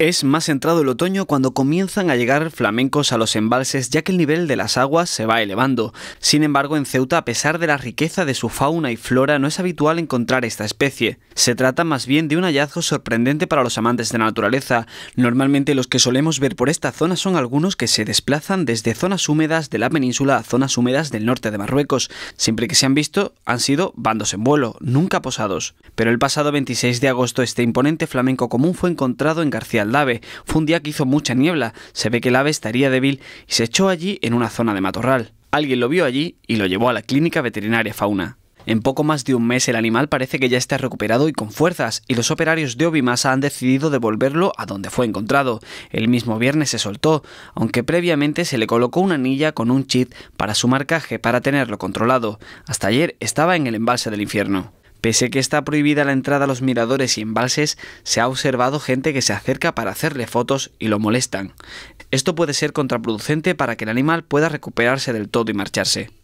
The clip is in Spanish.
Es más entrado el otoño cuando comienzan a llegar flamencos a los embalses ya que el nivel de las aguas se va elevando. Sin embargo, en Ceuta, a pesar de la riqueza de su fauna y flora, no es habitual encontrar esta especie. Se trata más bien de un hallazgo sorprendente para los amantes de la naturaleza. Normalmente los que solemos ver por esta zona son algunos que se desplazan desde zonas húmedas de la península a zonas húmedas del norte de Marruecos. Siempre que se han visto han sido bandos en vuelo, nunca posados. Pero el pasado 26 de agosto este imponente flamenco común fue encontrado en García ave. Fue un día que hizo mucha niebla, se ve que el ave estaría débil y se echó allí en una zona de matorral. Alguien lo vio allí y lo llevó a la clínica veterinaria fauna. En poco más de un mes el animal parece que ya está recuperado y con fuerzas, y los operarios de Obimasa han decidido devolverlo a donde fue encontrado. El mismo viernes se soltó, aunque previamente se le colocó una anilla con un chip para su marcaje para tenerlo controlado. Hasta ayer estaba en el embalse del infierno. Pese que está prohibida la entrada a los miradores y embalses, se ha observado gente que se acerca para hacerle fotos y lo molestan. Esto puede ser contraproducente para que el animal pueda recuperarse del todo y marcharse.